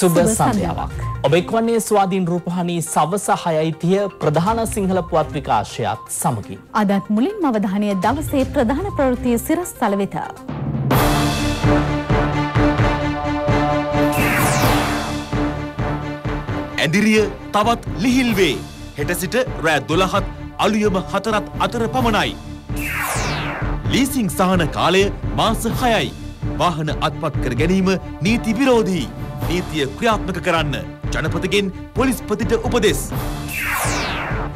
සුබ සන්ධාවක්. ඔබ එක්වන්නේ ස්වාධීන් රූපහණී සවස හයයිතිය ප්‍රධාන සිංහල පුවත් විකාශයත් සමගින්. අදත් මුලින්ම අවධානය දවසේ ප්‍රධාන ප්‍රවෘතිය සිරස්තල වෙත. ඇඳිරිය තවත් ලිහිල් වේ. හෙට සිට රෑ 12ත් අලුයම 4ත් අතර පමණයි. ලීසිං සහන කාලය මාස 6යි. වාහන අත්පත් කර ගැනීම නීති විරෝධී. නීතිය ක්‍රියාත්මක කරන්න ජනපතිගෙන් පොලිස්පතිට උපදෙස්.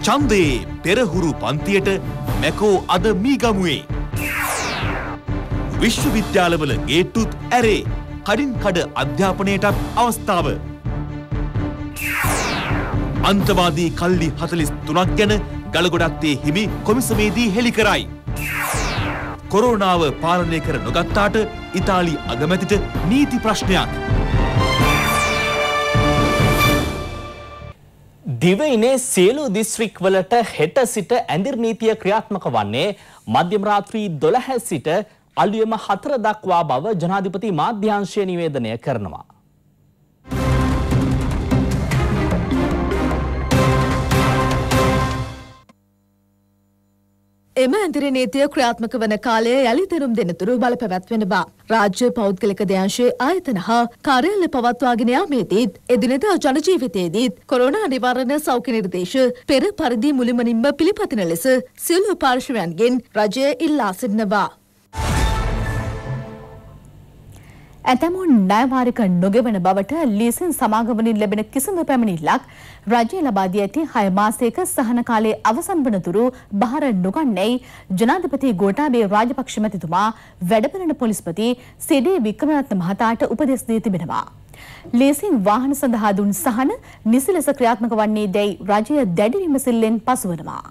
චන්දයේ පෙරහුරු පන්තියට මැකෝ අද මීගමුවේ. විශ්වවිද්‍යාලවල ගේට්ටුත් ඇරේ කඩින් කඩ අධ්‍යාපනයටත් අවස්ථාව. අන්තවාදී කල්ලි හතලිස් තුනක් ගැන ගලගොඩක්තේ හිමි කොමිසමේදී හෙළි කරයි. කොරෝනාව පාලනය කර නොගත්තාට ඉතාලි අගමැතිට නීති ප්‍රශ්නයක්. දිවයිනේ සියලු දිස්ත්‍රික්වලට හෙට සිට ඇඳිර් නීතිය ක්‍රියාත්මක වන්නේ මධ්‍යම රාත්‍රී 12 සිට අලුයම 4 දක්වා බව ජනාධිපති මාධ්‍යාංශය නිවේදනය කරනවා. එම ඇඳිරි නීතිය ක්‍රියාත්මක වන කාලය යළි තෙරුම් දෙනතුරු බලපැවැත්වෙනවා. රාජ්‍ය පෞද්ගලික දෙංශයේ ආයතන හා කාර්යාල පවත්වාගෙන යාමේදීත් එදිනෙදා ජනජීවිතයේදීත් කොරෝනා නිවාරණ සෞඛ්‍ය නිර්දේශ පෙර පරිදි මුළුමනින්ම පිළිපතින ලෙස සියලු පාර්ශවයන්ගෙන් රජය ඉල්ලා සිටිනවා. ඇතැමුන් ණයවාරික නොගෙවන බවට ලීසින් සමාගමනින් ලැබෙන කිසිම පැමිණිල්ලක් රජය ලබා දී ඇති 6 මාසයක සහන කාලයේ අවසන් වනතුරු බහර නොගන්නේයි ජනාධිපති ගෝඨාභය රාජපක්ෂ මැතිතුමා වැඩපෙළන පොලිස්පති සීඩී වික්‍රමරත්න මහතාට උපදෙස් දී තිබෙනවා. ලීසින් වාහන සඳහා දුන් සහන නිසි ලෙස ක්‍රියාත්මක වන්නේ දැයි රජය දැඩි විමසිල්ලෙන් පසුවනවා.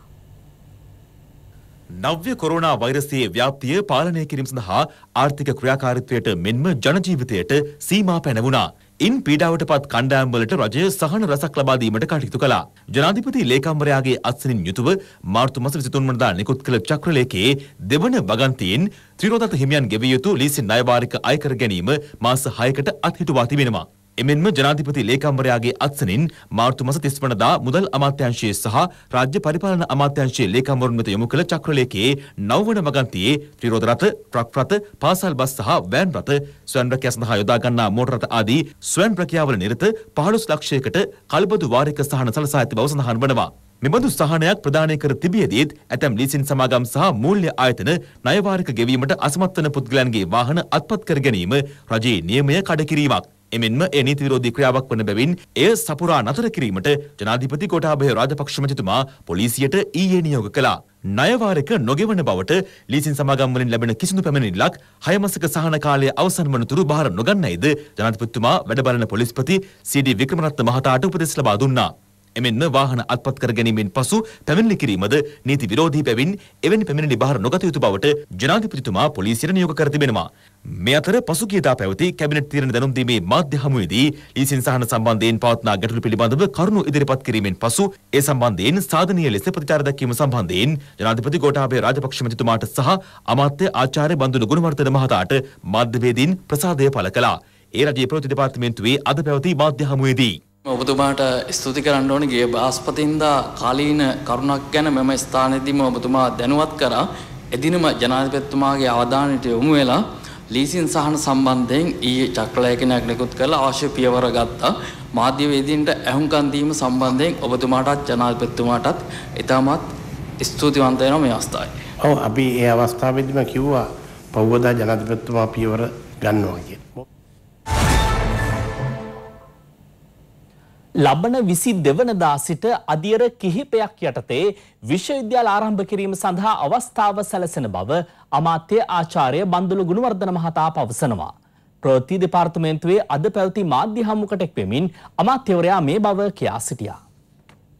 නව්‍ය කොරෝනා වෛරසයේ ව්‍යාප්තිය පාලනය කිරීම සඳහා ආර්ථික ක්‍රියාකාරීත්වයට මෙන්ම ජනජීවිතයට සීමා පැනවුණා. ඉන් පීඩාවට පත් කණ්ඩායම්වලට රජය සහන රසක් ලබා දීමට කටයුතු කළා. ජනාධිපති ලේකම්වරයාගේ අත්සනින් යුතුව මාර්තු මස 23 වනදා නිකුත් කළ චක්‍රලේඛයේ දෙවන බගන්තියෙන් ත්‍රිරෝදත් හිමියන් ගෙවිය යුතු ලීසි ණය වාරික අයකර ගැනීම මාස 6කට අත්හිටුවා තිබෙනවා. එමෙන්ම ජනාධිපති ලේකම්වරයාගේ අත්සනින් මාර්තු මස 30 වනදා මුදල් අමාත්‍යාංශයේ සහ රාජ්‍ය පරිපාලන අමාත්‍යාංශයේ ලේකම්වරුන් වෙත යොමු කළ චක්‍රලේඛයේ නවවන වගන්තියේ ත්‍රිරෝද රථ, ට්‍රක් රථ, පාසල් බස් සහ වෑන් රථ, ස්වයං රැකියා සඳහා යොදා ගන්නා මෝටර රථ ආදී ස්වයං රැකියාවල නිරත 15 ලක්ෂයකට කල්බදු වාරික සහන සලසා ඇති බව සඳහන් වනවා. මෙබඳු සහනයක් ප්‍රදානය කර තිබියදීත් ඇතැම් ලීසින් සමාගම් සහ මූල්‍ය ආයතන ණයවාරික ගෙවීමට අසමත් වන පුද්ගලයන්ගේ වාහන අත්පත් කර ගැනීම රජයේ නියමය කඩකිරීමක්. එමෙන්ම ඒ නීති විරෝධී ක්‍රියාවක් වන බැවින් එය සපුරා නතර කිරීමට ජනාධිපති කොටාභය රාජපක්ෂ මැතිතුමා පොලිසියට ඊයේ නියෝග කළා. ණයවාරක නොගෙවන බවට ලීසින් සමාගම් වලින් ලැබෙන කිසිදු පැමිණිල්ලක් හයමසක සහන කාලය අවසන් වනතුරු බාර නොගන්නයිද ජනාධිපතිතුමා වැඩ බලන පොලිස්පති සීඩී වික්‍රමරත්න මහතාට උපදෙස් ලබා දුන්නා. එමෙන්ම වාහන අත්පත් කර ගැනීමෙන් පසු පැමිණිලි කිරීමද නීති විරෝධී බැවින් එවැනි පැමිණිලි බාර නොගත යුතු බවට ජනාධිපතිතුමා පොලිසියට නියෝග කර තිබෙනවා. මේ අතර පසුගියදා පැවති කැබිනට් තීරණ දැනුම් දීමේ මාධ්‍ය හමුවේදී ලීසින් සහන සම්බන්ධයෙන් පවත්නා ගැටලු පිළිබඳව කරුණු ඉදිරිපත් කිරීමෙන් පසු ඒ සම්බන්ධයෙන් සාධනීය ලෙස ප්‍රතිචාර දක්වීම සම්බන්ධයෙන් ජනාධිපති ගෝඨාභය රාජපක්ෂ මැතිතුමාට සහ අමාත්‍ය ආචාර්ය බන්දුන ගුණවර්ධන මහතාට මාධ්‍යවේදීන් ප්‍රසාදය පළ කළා. ඒ රජයේ ප්‍රවෘත්ති දෙපාර්තමේන්තුවේ අද පැවති මාධ්‍ය හමුවේදී ඔබතුමාට ස්තුති කරන්න ඕන ගිය බ්‍රහස්පතින්දා කාලීන කරුණක් ගැන මෙම ස්ථානෙදීම ඔබතුමා දැනුවත් කරා එදිනම ජනාධිපතිතුමාගේ අවධානයට යොමු වෙලා ලීසින් සහන සම්බන්ධයෙන් ඊයේ චක්‍රලයකනයක් නිකුත් කරලා අවශ්‍ය පියවර ගත්තා මාධ්‍යවේදීන්ට ඇහුම්කන් දීම සම්බන්ධයෙන් ඔබතුමාටත් ජනාධිපතිතුමාටත් ඉතාමත් ස්තුතිවන්ත වෙනවා මේ අවස්ථාවේ. ඔව් අපි ඒ අවස්ථාවේදීම කිව්වා පවුවදා ජනාධිපතිතුමා පියවර ගන්නවා කියලා. ලබන විසි දෙවනදා සිට අධියර කිහිපයක් යටතේ විශ්වවිද්‍යාල ආරම්භ කිරීම සඳහා අවස්ථාව සැලසෙන බව අමාත්‍ය ආචාර්ය බන්දුලු ගුණවර්ධන මහතා පවසනවා. ප්‍රවෘත්ති දෙපාර්තමේන්තුවේ අද පැවති මාධ්‍ය හමුකට එක්වෙමින් අමාත්‍යවරයා මේ බව කියා සිටියා.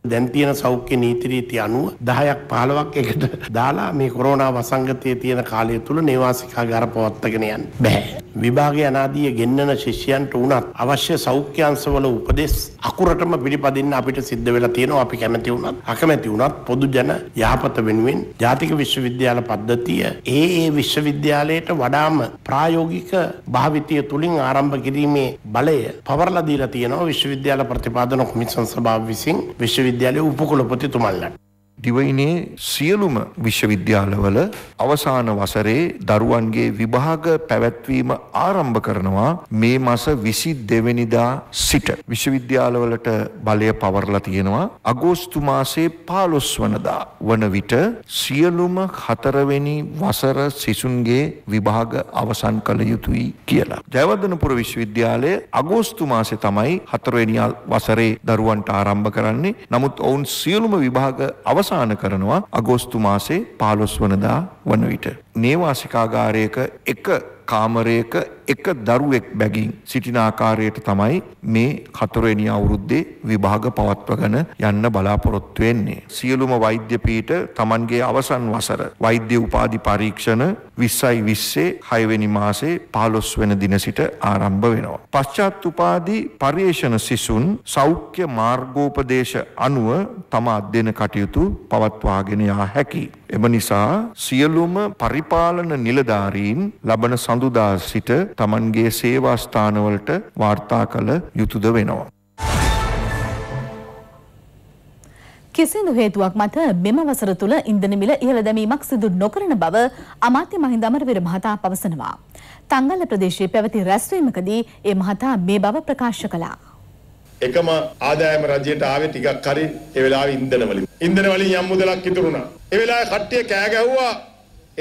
දැන් තියෙන සෞඛ්‍ය නීති රීති අනුව 10ක් 15ක් එකට දාලා මේ කොරෝනා වසංගතයේ තියෙන කාලය තුල නේවාසිකාගාර පවත්වාගෙන යන්න බෑ. විභාගය අනාදිය ගෙන්නන ශිෂ්‍යයන්ට වුණත් අවශ්‍ය සෞඛ්‍ය අංශවල උපදෙස් අකුරටම පිළිපදින්න අපිට සිද්ධ වෙලා තියෙනවා අපි කැමති වුණත් අකමැති වුණත් පොදු ජන යහපත වෙනුවෙන් ජාතික විශ්වවිද්‍යාල පද්ධතිය ඒ ඒ විශ්වවිද්‍යාලයට වඩාම ප්‍රායෝගික භාවිතය තුලින් ආරම්භ කිරීමේ බලය පවරලා දීලා තියෙනවා විශ්වවිද්‍යාල ප්‍රතිපාදන කොමිසම් සභාව විසින් විශ්ව विश्वविद्यालय उपकुलपति तुम्हारा දිවයිනේ සියලුම විශ්වවිද්‍යාලවල අවසාන වසරේ දරුවන්ගේ විභාග පැවැත්වීම ආරම්භ කරනවා මේ මස 22 වෙනිදා සිට විශ්වවිද්‍යාලවලට බලය පවරලා තියෙනවා අගෝස්තු මාසේ 15 වනදා වන විට සියලුම හතරවෙනි වසර සිසුන්ගේ විභාග අවසන් කළ යුතුයි කියලා. ජයවර්ධනපුර විශ්වවිද්‍යාලය අගෝස්තු මාසේ තමයි හතරවෙනි වසරේ දරුවන්ට ආරම්භ කරන්නේ. නමුත් ඔවුන් සියලුම විභාග අවසන් අවසන් කරනවා අගෝස්තු මාසේ 15 වනදා වන විට. නේවාසිකාගාරයක එක කාමරයක එක දරුවෙක් බැගින් සිටින ආකාරයට තමයි මේ හතරවෙනි අවුරුද්දේ විභාග පවත්වගෙන යන්න බලාපොරොත්තු වෙන්නේ. සියලුම වෛද්‍ය පීඨ Tamanගේ අවසන් වසර වෛද්‍ය උපාධි පරීක්ෂණ 20යි 20 6වෙනි මාසේ 15 වෙනි දින සිට ආරම්භ වෙනවා. පශ්චාත් උපාධි පරිේෂණ සිසුන් සෞඛ්‍ය මාර්ගෝපදේශ අනුව තම අධ්‍යයන කටයුතු පවත්වාගෙන යා හැකියි. එම නිසා සියලුම පරිපාලන නිලධාරීන් ලබන සං සඳුදා සිට Tamanගේ සේවා ස්ථානවලට වාර්තා කළ යුතුයද වෙනවා. කිසිදු හේතුවක් මත මෙම වසර තුළ ඉන්ධන මිල ඉහළ දැමීමක් සිදු නොකරන බව අමාත්‍ය මහින්ද අමරවීර මහතා පවසනවා. තංගල්ල ප්‍රදේශයේ පැවති රැස්වීමකදී ඒ මහතා මේ බව ප්‍රකාශ කළා. එකම ආදායම රජයට ආවේ ටිකක් හරි ඒ වෙලාවේ ඉන්ධන වලින්. ඉන්ධන වලින් යම් මුදලක් ඉතුරු වුණා. ඒ වෙලාවේ කට්ටිය කෑ ගැහුවා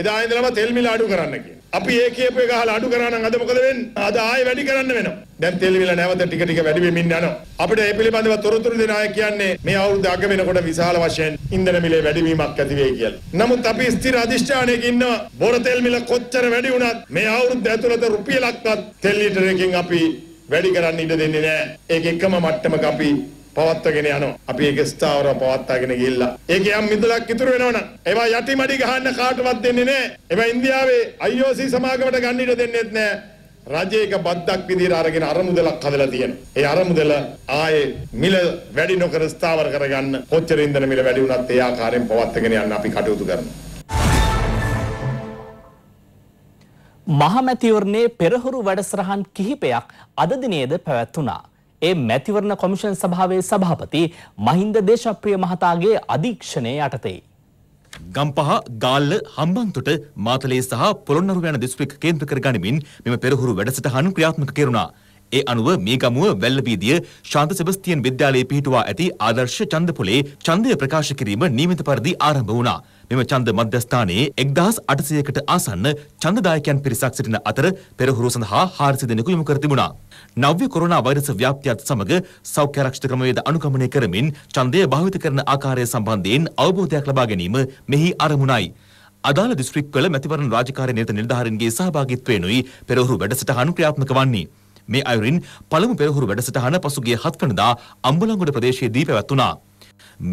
එදා ඉඳලම තෙල් මිල අඩු කරන්න කියලා. අපි ඒ කියපු එක අහලා අඩු කරා නම් අද මොකද වෙන්නේ? අද ආයෙ වැඩි කරන්න වෙනවා. දැන් තෙල් මිල නැවත ටික ටික වැඩි වෙමින් යනවා. අපිට ඒ පිළිබඳව තොරතුරු දෙන අය කියන්නේ මේ අවුරුද්ද අග වෙනකොට විශාල වශයෙන් ඉන්ධන මිලේ වැඩිවීමක් ඇති වෙයි කියලා. නමුත් අපි ස්ථිර අධිෂ්ඨානයක ඉන්නවා බොර තෙල් මිල කොච්චර වැඩි වුණත් මේ අවුරුද්ද ඇතුළත රුපියලක්වත් තෙල් ලීටරයකින් අපි වැඩි කරන්න ඉඩ දෙන්නේ නැහැ. ඒක එකම මට්ටමක අපි පවත්වගෙන යනවා. අපි ඒක ස්ථාවරව පවත්වාගෙන ගිහිල්ලා. ඒකේ යම් මිදලක් ඉතුරු වෙනවනම් ඒවා යටි මඩි ගහන්න කාටවත් දෙන්නේ නැහැ. ඒවා ඉන්දියාවේ IOC සමාගමට ගන්න ඉඩ දෙන්නේත් නැහැ. රජයක බද්දක් විදිහට අරගෙන අරමුදලක් හදලා තියෙනවා. ඒ අරමුදල ආයේ මිල වැඩි නොකර ස්ථාවර කරගන්න කොච්චර ඉන්ධන මිල වැඩි වුණත් ඒ ආකාරයෙන් පවත්වාගෙන යන්න අපි කටයුතු කරනවා. මහමැතිවරණයේ පෙරහුරු වැඩසටහන් කිහිපයක් අද දිනේද පැවැත්වුණා. ඒ මැතිවරණ කොමිෂන් සභාවේ සභාපති මහින්ද දේශප්‍රිය මහතාගේ අධීක්ෂණය යටතේ. ගම්පහ ගාල්ල හම්බන්තොට මාතලේ සහ පොළොන්නරුව යන දිස්ත්‍රික් කේන්ද්‍ර කර ගනිමින් මෙම පෙරහුරු වැඩසටහන් ක්‍රියාත්මක කෙරුණා. ඒ අනුව මේ ගමුව වැල්ලබීදිය ශාන්ත සෙබස්තියන් විද්‍යාලයේ පිහිටුවා ඇති ආදර්ශ ඡන්දපොලේ ඡන්දය ප්‍රකාශ කිරීම නියමිත පරිදි ආරම්භ වුණා. මෙම ඡන්ද මධ්‍යස්ථානයේ 1800කට ආසන්න ඡන්දදායකයන් පිරිසක් සිටින අතර පෙරහුරු සඳහා 400 දෙනෙකු යොමු කර තිබුණා. නව්‍ය කොරෝනා වෛරස ව්‍යාප්තියත් සමග සෞඛ්‍ය ආරක්ෂිත ක්‍රමවේද අනුගමනය කරමින් ඡන්දය භාවිත කරන ආකාරය සම්බන්ධයෙන් අවබෝධයක් ලබා ගැනීම මෙහි අරමුණයි. අදාළ දිස්ත්‍රික්වල මැතිවරණ රාජකාරී නිරත නිලධාරීන්ගේ සහභාගීත්වයෙනුයි පෙරහුරු වැඩසටහන් ක්‍රියාත්මක වන්නේ. මේ අයුරින් පළමු පෙරහුරු වැඩසටහන පසුගිය 7 වෙනිදා අම්බලන්ගොඩ ප්‍රදේශයේදී පැවැත්ුණා.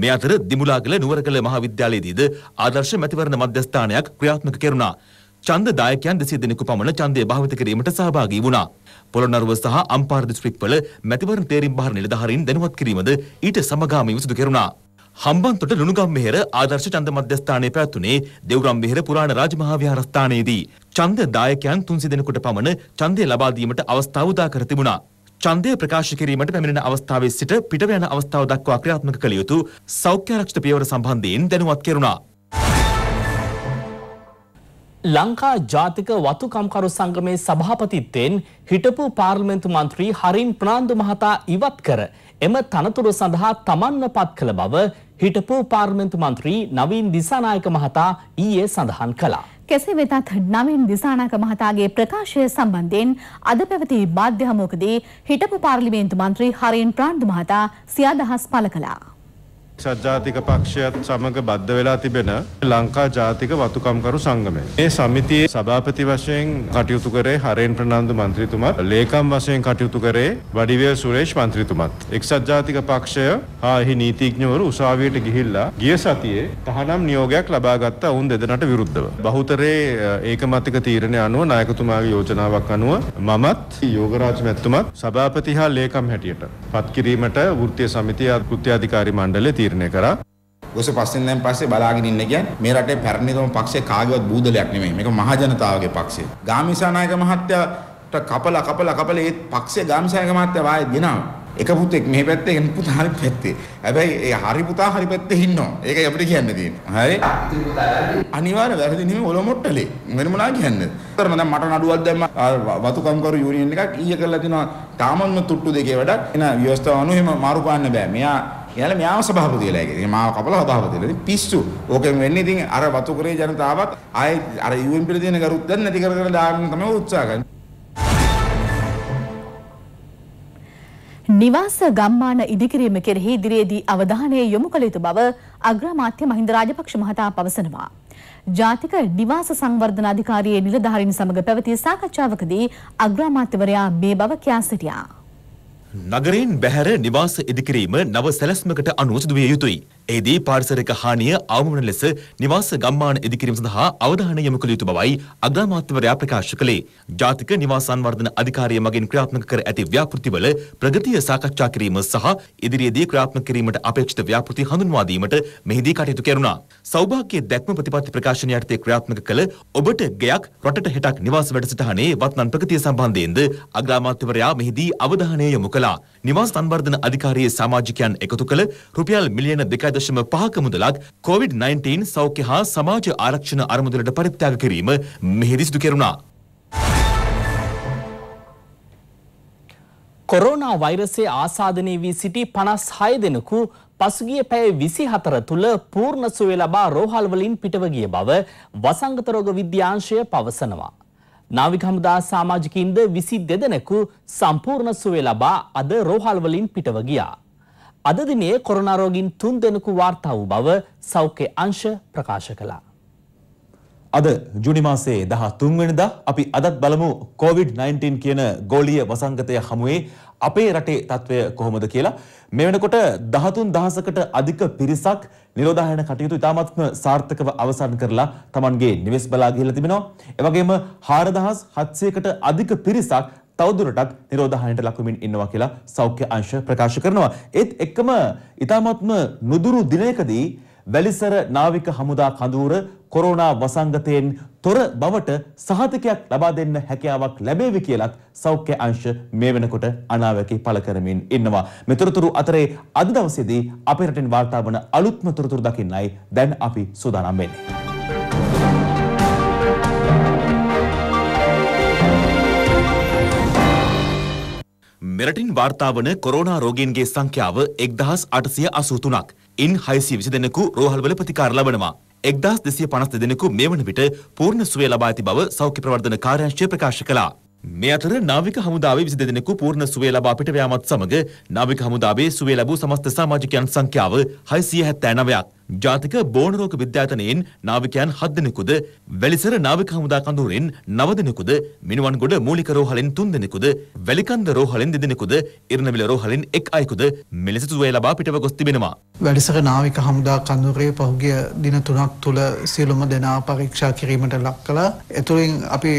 මේ අතර දිමුලාගල නුවරකළ මහාවිද්‍යාලයේදීද ආදර්ශ මැතිවරණ මධ්‍යස්ථානයක් ක්‍රියාත්මක කෙරුණා. ඡන්ද දායකයන් 200 දෙනෙකු පමණ ඡන්දය භාවිත කිරීමට සහභාගී වුණා. පොළොන්නරුව සහ අම්පාර දිස්ත්‍රික්වල මැතිවරණ තේරීම් බාර නිලධාරීන් දැනුවත් කිරීමද ඊට සමගාමීව සිදු කෙරුණා. හම්බන්තොට ලුණුගම් මෙහෙර ආදර්ශ ඡන්ද මධ්‍යස්ථානයේ පැවැත්ුණේ දෙව්රම් මෙහෙර පුරාණ රාජමහා විහාරස්ථානයේදී ඡන්ද දායකයන් 300 දෙනෙකුට පමණ ඡන්දය ලබා දීමට අවස්ථාව උදා කර තිබුණා. ඡන්දය ප්‍රකාශ කිරීමට පැමිණෙන අවස්ථාවේ සිට පිටව යන අවස්ථාව දක්වා ක්‍රියාත්මක කළ යුතු සෞඛ්‍ය ආරක්ෂිත පියවර සම්බන්ධයෙන් දැනුවත් කෙරුණා. ලංකා ජාතික වතුකම්කරු සංගමේ සභාපතිත්වයෙන් හිටපු පාර්ලිමේන්තු මන්ත්‍රී හරින් ප්‍රනාන්දු මහතා ඉවත් කර එම තනතුර සඳහා තමන්ව පත් කළ බව හිටපු පාර්ලිමේන්තු මන්ත්‍රී නවීන් දිසානායක මහතා ඊයේ සඳහන් කළා. කෙසේ වෙතත් නවීන් දිසානායක මහතාගේ ප්‍රකාශය සම්බන්ධයෙන් අද පැවති මාධ්‍ය හමුවකදී හිටපු පාර්ලිමේන්තු මන්ත්‍රී හරින් ප්‍රනාන්දු මහතා සිය අදහස් පළ කළා. සජාතික පක්ෂයත් සමඟ බද්ධ වෙලා තිබෙන ලංකා ජාතික වතුකම්කරු සංගමය. ඒ සමිතියේ සභාපති වශයෙන් කටයුතු කරේ හරෙන් ප්‍රනාන්දු මන්ත්‍රීතුමා, ලේකම් වශයෙන් කටයුතු කරේ වඩිවේල් සුරේෂ් මන්ත්‍රීතුමත්. එක්සත් ජාතික පක්ෂය හා එහි නීතිඥවරු උසාවියට ගිහිල්ලා ගිය සතියේ තහනම් නියෝගයක් ලබා ගත්තා ඔවුන් දෙදෙනාට විරුද්ධව. බහුතරේ ඒකමතික තීරණය අනුව නායකතුමාගේ යෝජනාවක් අනුව මමත් යෝගරාජ් මැතිතුමත් සභාපති හා ලේකම් හැටියට පත් කිරීමට වෘත්තීය සමිතිය කෘත්‍යාධිකාරී මණ්ඩලය තීරණය කරා. ඔස පස්සෙන් දැන් පස්සේ බලාගෙන ඉන්න කියන්නේ මේ රටේ පැරණිතම පක්ෂය කාගේවත් බූදලයක් නෙමෙයි. මේක මහජනතාවගේ පක්ෂය. ගාමිසානායක මහත්තයාට කපලා කපලා කපලා ඒ පක්ෂය ගාමිසානායක මහත්තයා වායේ ගෙනාවා. එක පුතෙක් මේ පැත්තේ එක පුතා හරි පැත්තේ. හැබැයි ඒ හරි පුතා හරි පැත්තේ ඉන්නවා. ඒකයි අපිට කියන්න තියෙන්නේ. හරි? අනිවාර්ය වැරදි නෙමෙයි ඔල මොට්ටලේ. වෙන මොනා කියන්නේ? අතරම දැන් මට නඩුවක් දැම්ම වතු කම්කරු යුනියන් එකක් ඊය කරලා තිනවා. තාමත්ම තුට්ටු දෙකේ වැඩක්. එන ව්‍යවස්ථාව අනුව එහෙම මාරු පාන්න බෑ. මෙයා ඊළඟ මෙයාව සභාපති වෙලා ඉන්නේ. මාව කපලා සභාපති වෙලා. පිස්සු. ඕකෙන් වෙන්නේ ඉතින් අර වතුකරේ ජනතාවත් ආයේ අර UN පිළ දෙන කරුත් දැන් නැති කර කර දාන්න තමයි උත්සාහ කරන්නේ. නිවාස ගම්මාන ඉදිකිරීම කෙරෙහි ඉදිරියේදී අවධානය යොමු කළ යුතු බව අග්‍රාමාත්‍ය මහින්ද රාජපක්ෂ මහතා පවසනවා. ජාතික නිවාස සංවර්ධන අධිකාරියේ නිලධාරීන් සමග පැවති සාකච්ඡාවකදී අග්‍රාමාත්‍යවරයා මේ බව කියා සිටියා. නගරයෙන් බැහැර නිවාස ඉදිකිරීම නව සැලැස්මකට අනුව සිදුවිය යුතුයි. එදී පාරිසරික හානිය අවමන ලෙස නිවාස ගම්මාන ඉදිකිරීම සඳහා අවධානය යොමු කළ යුතු බවයි අග්‍රාමාත්‍යවරයා ප්‍රකාශ කළේ. ජාතික නිවාස සංවර්ධන අධිකාරිය මගින් ක්‍රියාත්මක කර ඇති ව්‍යාපෘතිවල ප්‍රගතිය සාකච්ඡා කිරීම සහ ඉදිරියේදී ක්‍රියාත්මක කිරීමට අපේක්ෂිත ව්‍යාපෘති හඳුන්වා දීමට මෙහිදී කටයුතු කෙරුණා. සෞභාග්‍ය දැක්ම ප්‍රතිපත්ති ප්‍රකාශනය යටතේ ක්‍රියාත්මක කළ ඔබට ගෙයක් රටට හෙටක් නිවාස වැඩසටහනේ වත්මන් ප්‍රගතිය සම්බන්ධයෙන්ද අග්‍රාමාත්‍යවරයා මෙහිදී අවධානය යොමු කළා. නිවාස සංවර්ධන අධිකාරියේ සමාජිකයන් එකතු කළ රුපියල් මිලියන 2 දශම පහක මුදලක් COVID-19 සෞඛ්‍ය හා සමාජ ආරක්ෂණ අරමුදලට පරිත්‍යාග කිරීම මෙහිදී සිදු කෙරුණා. කොරෝනා වෛරසයේ ආසාදනය වී සිටි 56 දෙනෙකු පසුගිය පැය 24 තුල පූර්ණ සුවය ලබා රෝහල් වලින් පිටව ගිය බව වසංගත රෝග විද්‍යාංශය පවසනවා. නාවික හමුදා සමාජිකින්ද 22 දෙනෙකු සම්පූර්ණ සුවය ලබා අද රෝහල් වලින් පිටව ගියා. අද දිනේ කොරෝනා රෝගීන් තුන් දෙනෙකු වාර්තා වූ බව සෞඛ්‍ය අංශ ප්‍රකාශ කළා. අද ජුනි මාසයේ 13 වෙනිදා අපි අදත් බලමු COVID-19 කියන ගෝලීය වසංගතය හමුවේ අපේ රටේ තත්ත්වය කොහොමද කියලා. මේ වෙනකොට 13000කට අධික පිරිසක් නිරෝධායන කටයුතු ඉතාමත්ම සාර්ථකව අවසන් කරලා Tamanගේ නිවෙස් බලා ගිහිල්ලා තිබෙනවා. ඒ වගේම 4700කට අධික පිරිසක් තවදුරටත් නිරෝධහානියට ලක්වමින් ඉන්නවා කියලා සෞඛ්‍ය අංශ ප්‍රකාශ කරනවා. ඒත් එක්කම ඊ타මත්ම නුදුරු දිනයකදී වැලිසර නාවික හමුදා කඳවුර කොරෝනා වසංගතයෙන් තොර බවට සහතිකයක් ලබා දෙන්න හැකියාවක් ලැබේවි කියලත් සෞඛ්‍ය අංශ මේ වෙනකොට අනාවැකි පළ කරමින් ඉන්නවා. මෙතරතුරු අතරේ අද දවසේදී අපේ රටින් වාර්තා වන අලුත්ම තොරතුරු දකින්නයි දැන් අපි සූදානම් වෙන්නේ. මෙරටින් වාර්තාාවන කොරෝනා රෝගීන්ගේ සංඛ්‍යාව එක්දහස් අටසිය අසූතුනක්. ඉන් හයිසි විසි දෙනෙකු රෝහල්වල ප්‍රතිකාර ලබනවා. එක්දහස් දෙසිය පනස් දෙනෙකු මේ වන විට පූර්ණ සුවේ ලබා ඇති බව සෞඛ්‍ය ප්‍රවර්ධන කාර්යංශය ප්‍රකාශ කළා. මේ අතර නාවික හමුදාවේ විසි දෙදෙනෙකු පූර්ණ සුවේ ලබා පිට වෑමත් සමඟ නාවික හමුදාවේ සුවේ ලැබූ සමස්ත සාමාජිකයන් සංඛ්‍යාව හයිසිය හැත්තෑ නවයක්. ජාතික බෝනරෝග විද්‍යාතනයෙන් නාවිකයන් හත් දෙනෙකුද වැලිසර නාවික හමුදා කඳුරෙන් නව දෙනෙකුද මිනුවන්ගොඩ මූලික රෝහලෙන් තුන් දෙනෙකුද වැලිකන්ද රෝහලෙන් දෙදෙනෙකුද ඉරණවිල රෝහලෙන් එක් අයෙකුද මෙලෙස සුවය ලබා පිටව ගොස් තිබෙනවා. වැඩිසර නාවික හමුදා කඳුරේ පහුගිය දින තුනක් තුළ සියලුම දෙනා පරීක්ෂා කිරීමට ලක් කළා. එතුළින් අපි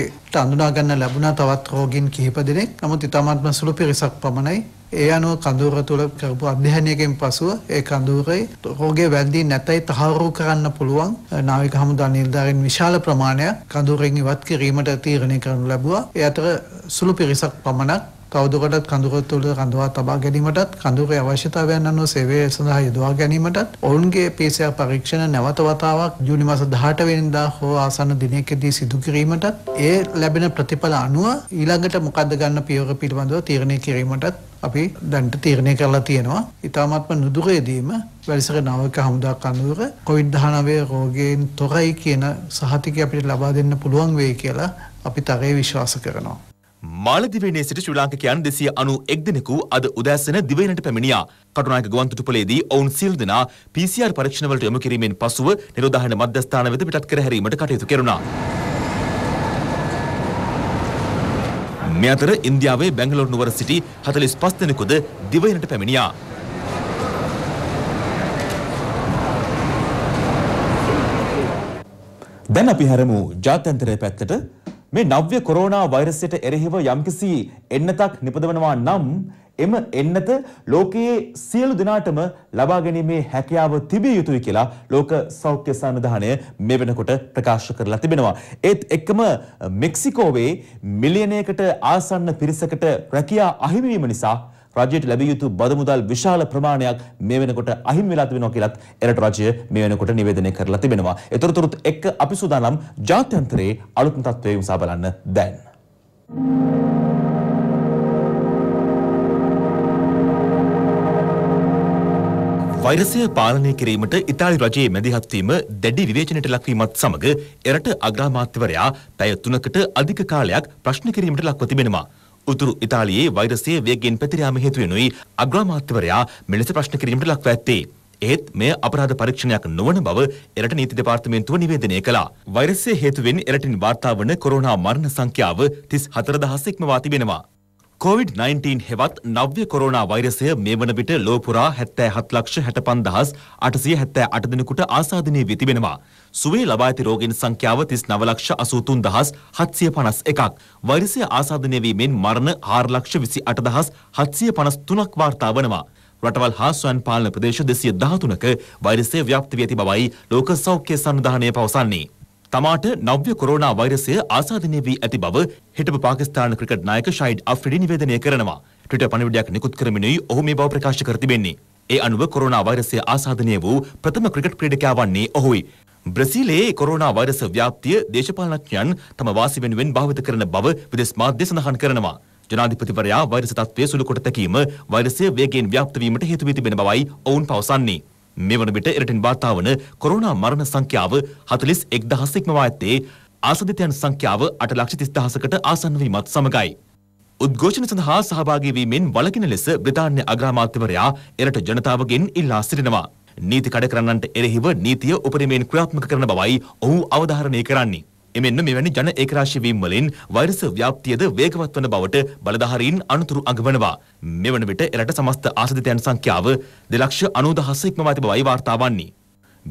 අඳුනාගන්න ලැබුණා තවත් රෝගින් කිහිප දෙනෙක් නමුත් ඉතාමත්ම සුළු පිරිසක් පමණයි ඒ අනුව කඳුර තුළ කරපු අධ්‍යයනයකින් පසුව ඒ කඳුරේ රෝගේ වැද්දී නැතයි තහවුරු කරන්න පුළුවන් නාවික හමුදා නිලධාරීන් විශාල ප්‍රමාණයක් කඳුරෙන් ඉවත් කිරීමට තීරණය කරනු ලැබුවා. ඒ අතර සුළු පිරිසක් පමණක් තවදුරටත් කඳුර තුළ රඳවා තබා ගැනීමටත් කඳුරේ අවශ්‍යතාවයන් අනුව සේවය සඳහා යොදවා ගැනීමටත් ඔවුන්ගේ PCR පරීක්ෂණ නැවත වතාවක් ජූනි මාස 18 වෙනිදා හෝ ආසන්න දිනකදී සිදු කිරීමටත් ඒ ලැබෙන ප්‍රතිඵල අනුව ඊළඟට මොකද්ද ගන්න පියවර පිළිබඳව තීරණය කිරීමටත් අපි දැන්ට තීරණය කරලා තියෙනවා ඉතාමත්ම නුදුරේදීම වැලිසර නවක හමුදා කඳුර කොවිඩ් 19 රෝගයෙන් තොරයි කියන සහතිකය අපිට ලබා දෙන්න පුළුවන් වෙයි කියලා අපි තරයේ විශ්වාස කරනවා මාලදිවයිනේ සිට ශ්‍රී ලාංකිකයන් දෙසිය අනු එක් දෙනෙකු අද උදෑසන දිවයිනට පැමිණියා. කටුනායක ගුවන්තොටුපලේදී ඔවුන් සියලු දෙනා PCR පරීක්ෂණවලට යොමු කිරීමෙන් පසුව නිරෝධායන මධ්‍යස්ථාන වෙත පිටත් කර හැරීමට කටයුතු කෙරුණා. මේ අතර ඉන්දියාවේ බැංගලෝර නුවර සිටි 45 දෙනෙකුද දිවයිනට පැමිණියා. දැන් අපි හැරමු ජාත්‍යන්තරය පැත්තට මේ නව්‍ය කොරෝනා වෛරසයට එරෙහිව යම්කිසි එන්නතක් නිපදවනවා නම් එම එන්නත ලෝකයේ සියලු දෙනාටම ලබා ගැනීමේ හැකියාව තිබිය යුතුයි කියලා ලෝක සෞඛ්‍ය සංවිධානය මේ වෙනකොට ප්‍රකාශ කරලා තිබෙනවා. ඒත් එක්කම මෙක්සිකෝවේ මිලියනයකට ආසන්න පිරිසකට රැකියා අහිමිවීම නිසා රජයට ලැබිය යුතු බද මුදල් විශාල ප්‍රමාණයක් මේ වෙනකොට අහිමි වෙලා තිබෙනවා කියලත් එරට රජය මේ වෙනකොට නිවේදනය කරලා තිබෙනවා. ඒතරතුරුත් එක්ක අපි සූදානම් ජාත්‍යන්තරයේ අලුත් තත්ත්වයේ උසා බලන්න දැන්. වෛරසය පාලනය කිරීමට ඉතාලි රජයේ මැදිහත්වීම දැඩි විවේචනයට ලක්වීමත් සමඟ එරට අග්‍රාමාත්‍යවරයා පැය තුනකට අධික කාලයක් ප්‍රශ්න කිරීමට ලක්ව තිබෙනවා. උතුරු ඉතාලියේ වෛරසය වේගෙන් පැතිර යාම හේතුවෙනුයි අග්‍රාමාත්‍යවරයා මෙලෙස ප්‍රශ්න කිරීමට ලක්ව ඇත්තේ. ඒත් මෙය අපරාධ පරීක්ෂණයක් නොවන බව එරට නීති දෙපාර්තමේන්තුව නිවේදනය කළා. වෛරසය හේතුවෙන් එරටින් වාර්තා වන කොරෝනා මරණ සංඛ්‍යාව 34000 ඉක්මවා තිබෙනවා. කොවිD-19 හෙවත් නව්‍ය කොරෝනා වෛරසය මේ වන විට ලෝ පුරා 77 ලක්ෂ 65878 දෙනෙකුට ආසාදනය වී තිබෙනවා. සුවේ ලබා ඇති රෝගීන් සංඛ්‍යාව 39 ලක්ෂ 83751ක්. වෛරසය ආසාදනය වීමෙන් මරණ 4 ලක්ෂ 28753ක් වාර්තා වනවා. රටවල් හා ස්වයන් පාලන ප්‍රදේශ 213ක වෛරසය ව්‍යාප්ත වී ඇති බවයි ලෝක සෞඛ්‍ය සංවිධානය පවසන්නේ. තමාට නව්‍ය කොරෝනා වෛරසය ආසාදනය වී ඇති බව හිටපු පාකිස්තාන ක්‍රිකට් නායක ෂයිඩ් අෆ්රිඩි නිවේදනය කරනවා. ට්විටර් පණිවිඩයක් නිකුත් කරමිනුයි ඔහු මේ බව ප්‍රකාශ කර තිබෙන්නේ. ඒ අනුව කොරෝනා වෛරසය ආසාදනය වූ ප්‍රථම ක්‍රිකට් ක්‍රීඩකයා වන්නේ ඔහුයි. බ්‍රසීලයේ කොරෝනා වෛරස ව්‍යාප්තිය දේශපාලනඥයන් තම වාසි වෙනුවෙන් භාවිත කරන බව විදෙස් මාධ්‍ය සඳහන් කරනවා. ජනාධිපතිවරයා වෛරස තත්ත්වය සුළු කොට තැකීම වෛරසය වේගයෙන් ව්‍යාප්ත වීමට හේතු වී තිබෙන බවයි ඔවුන් පවසන්නේ. මෙවන විට එරටින් වාර්තා වන කොරෝනා මරණ සංඛ්‍යාව 41000 ඉක්මවා ඇත්තේ ආසදිතයන් සංඛ්‍යාව 830000කට ආසන්න වීමත් සමගයි. උද්ඝෝෂණ සඳහා සහභාගී වීමෙන් වළකින ලෙස බ්‍රිතාන්‍ය අග්‍රාමාත්‍යවරයා එරට ජනතාවගෙන් ඉල්ලා සිටිනවා. නීති කඩ කරන්නන්ට එරෙහිව නීතිය උපරිමයෙන් ක්‍රියාත්මක කරන බවයි ඔහු අවධාරණය කරන්නේ. එමෙන්න මෙවැනි ජන ඒකරාශී වීම් වලින් වෛරස ව්‍යාප්තියද වේගවත් වන බවට බලධාරීන් අනතුරු අඟවනවා. මෙවන විට එරට සමස්ත ආසදිතයන් සංඛ්‍යාව 290,000 ඉක්මවා තිබවයි වාර්තා වන්නේ.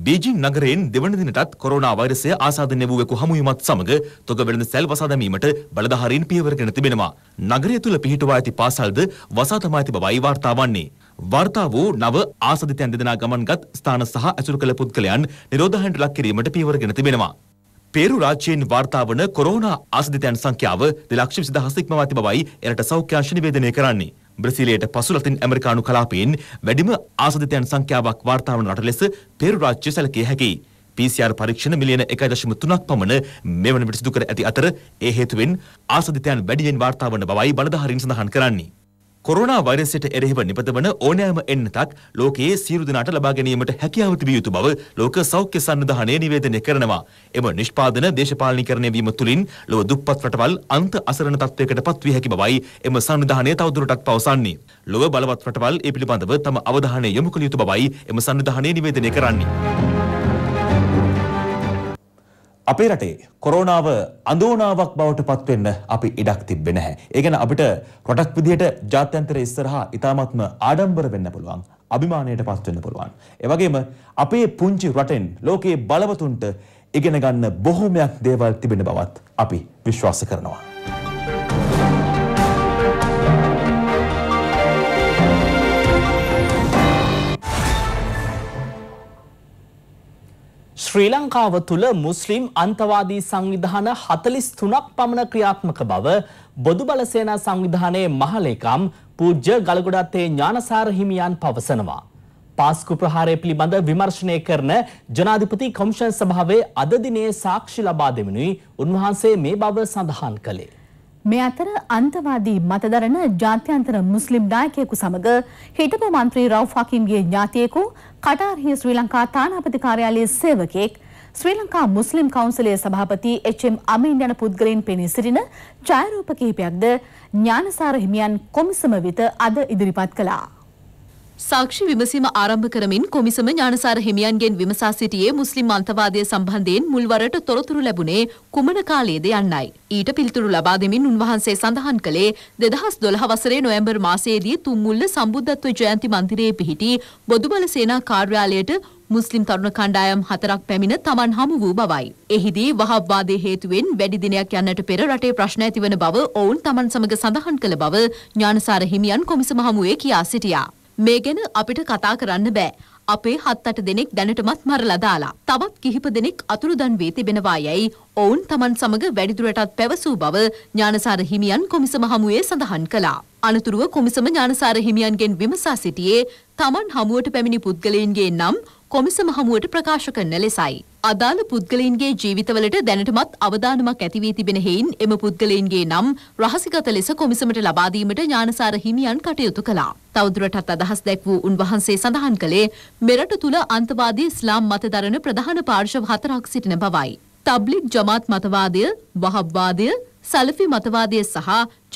බීජිං නගරයෙන් දෙවන දිනටත් කොරෝනා වෛරසය ආසාදනය වූ වෙකු හමුවීමත් සමග තොග වෙළඳ සැල් වසා දැමීමට බලධාරීන් පියවරගෙන තිබෙනවා. නගරය තුළ පිහිටුවා ඇති පාසල්ද වසා තබා ඇති බවයි වාර්තා වන්නේ. වාර්තා වූ නව ආසදිතයන් දෙදෙනා ගමන්ගත් ස්ථාන සහ ඇසුරු කළ පුද්ගලයන් නිරෝධහයට ලක් කිරීමට පියවරගෙන තිබෙනවා. පේරු රාජ්‍යයෙන් වාර්තාාවන කොරෝනා ආසධිතයන් සංඛ්‍යාව දෙලක්ෂ විසිදහස ඉක්මවා තිබ බවයි එරට සෞඛ්‍යංශ නිවේදනය කරන්නේ. බ්‍රසීලයට පසු ලතින් ඇමරිකානු කලාපයෙන් වැඩිම ආසධිතයන් සංඛ්‍යාවක් වාර්තාාවන රට ලෙස පේරු රාජ්‍ය සැලකිය හැකියි. PCR පරීක්ෂණ මිලියන එකයි දශම තුනක් පමණ මෙවන විට සිදු කර ඇති අතර ඒ හේතුවෙන් ආසධිතයන් වැඩියෙන් වාර්තාාවන බවයි බලධාරීන් සඳහන් කරන්නේ. කොරෝනා වෛරසයට එරෙහිව නිපදවන ඕනෑම එන්නතක් ලෝකයේ සියලු දෙනාට ලබා ගැනීමට හැකියාව තිබිය යුතු බව ලෝක සෞඛ්‍ය සංවිධානය නිවේදනය කරනවා. එම නිෂ්පාදන දේශපාලනීකරණය වීම තුලින් ලොව දුප්පත් රටවල් අන්ත අසරණ තත්වයකට පත්විය හැකි බවයි එම සංවිධානය තවදුරටත් පවසන්නේ. ලොව බලවත් රටවල් ඒ පිළිබඳව තම අවධානය යොමු කළ යුතු බවයි එම සංවිධානය නිවේදනය කරන්නේ. අපේ රටේ කොරෝනාව අඳෝනාවක් බවට පත්වෙන්න අපි ඉඩක් තිබ්බේ නැහැ. ඒ කියන්නේ අපිට රටක් විදිහට ජාත්‍යන්තර ඉස්සරහා ඊටාත්ම ආඩම්බර වෙන්න පුළුවන්. අභිමානයට පත් වෙන්න පුළුවන්. ඒ වගේම අපේ පුංචි රටෙන් ලෝකයේ බලවතුන්ට ඉගෙන ගන්න බොහෝමයක් දේවල් තිබෙන බවත් අපි විශ්වාස කරනවා. ශ්‍රී ලංකාව තුළ මුස්ලිම් අන්තවාදී සංවිධාන 43ක් පමණ ක්‍රියාත්මක බව බොදු බල සේනා සංවිධානයේ මහලේකම් පූජ්‍ය ගලගොඩත්තේ ඥානසාර හිමියන් පවසනවා. පාස්කු ප්‍රහාරය පිළිබඳ විමර්ශනය කරන ජනාධිපති කොමිෂන් සභාවේ අද දිනයේ සාක්ෂි ලබා දෙමිනුයි උන්වහන්සේ මේ බව සඳහන් කළේ. මේ අතර අන්තවාදී මතදරන ජාත්‍යන්තර මුස්ලිම් නායකයෙකු සමග හිටපු මන්ත්‍රී රවුෆ් හකීම්ගේ ඥාතියෙකු කටාර්හි ශ්‍රී ලංකා තානාපති කාර්යාලයේ සේවකයෙක් ශ්‍රී ලංකා මුස්ලිම් කවුන්සිලයේ සභාපති එච්.එම්. අමීන් යන පුද්ගලයන් පෙනී සිටින ඡායාරූප කිහිපයක්ද ඥානසාර හිමියන් කොමිසම වෙත අද ඉදිරිපත් කළා. සාක්ෂි විමසීම ආරම්භ කරමින් කොමිසම ඥානසාර හිමියන්ගෙන් විමසා සිටියේ මුස්ලිම් අන්තවාදය සම්බන්ධයෙන් මුල්වරට තොරතුරු ලැබුණේ කුමන කාලයේද යන්නයි. ඊට පිළිතුරු ලබා දෙමින් උන්වහන්සේ සඳහන් කළේ 2012 වසරේ නොවැම්බර් මාසයේදී තුම්මුල්ල සම්බුද්ධත්ව ජයන්ති මන්දිරයේ පිහිටි බොදුබල සේනා කාර්යාලයට මුස්ලිම් තරුණ කණ්ඩායම් හතරක් පැමිණ තමන් හමු වූ බවයි. එහිදී වහබ්වාදය හේතුවෙන් වැඩි දිනයක් යන්නට පෙර රටේ ප්‍රශ්න ඇතිවන බව ඔවුන් තමන් සමග සඳහන් කළ බව ඥානසාර හිමියන් කොමිසම හමුවේ කියා සිටියා. මේ ගැන අපිට කතා කරන්න බෑ. අපේ හත්තට දෙනෙක් දැනටමත් මරලා දාලා. තවත් කිහිප දෙනෙක් අතුරුදන් වී තිබෙනවා යැයි ඔවුන් තමන් සමග වැඩිදුරටත් පැවසූ බව ඥානසාර හිමියන් කොමිසම හමුවේ සඳහන් කළා. අනතුරුව කොමිසම ඥානසාර හිමියන්ගෙන් විමසා සිටියේ තමන් හමුවට පැමිණි පුද්ගලයන්ගේ නම් කොමිසම හමුවට ප්‍රකාශ කරන ලෙසයි. අදාළ පුද්ගලයින්ගේ ජීවිතවලට දැනටමත් අවධානමක් ඇතිවී තිබෙන හෙයින් එම පුද්ගලයින්ගේ නම් රහසිගත ලෙස කොමිසමට ලබාදීමට ඥානසාර හිමියන් කටයුතු කළා. තවදුරටත් අදහස් දැක් වූ උන්වහන්සේ සඳහන් කළේ මෙරට තුළ අන්තවාදී ඉස්ලාම් මතදරන ප්‍රධාන පාර්ශව හතරක් සිටින බවයි. තබ්ලික් ජමාත් මතවාදය, වහබ්වාදය, සලෆි මතවාදය සහ